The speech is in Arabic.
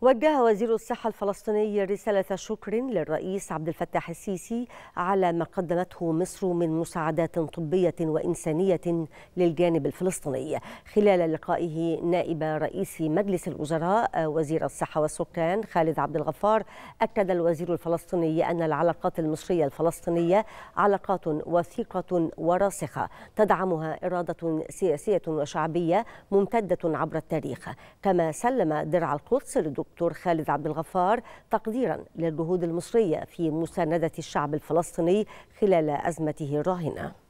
وجه وزير الصحة الفلسطيني رسالة شكر للرئيس عبد الفتاح السيسي على ما قدمته مصر من مساعدات طبية وإنسانية للجانب الفلسطيني خلال لقائه نائب رئيس مجلس الوزراء وزير الصحة والسكان خالد عبد الغفار أكد الوزير الفلسطيني أن العلاقات المصرية الفلسطينية علاقات وثيقة وراسخة تدعمها إرادة سياسية وشعبية ممتدة عبر التاريخ كما سلم درع القدس للدكتور الدكتور خالد عبد الغفار تقديرا للجهود المصرية في مساندة الشعب الفلسطيني خلال أزمته الراهنة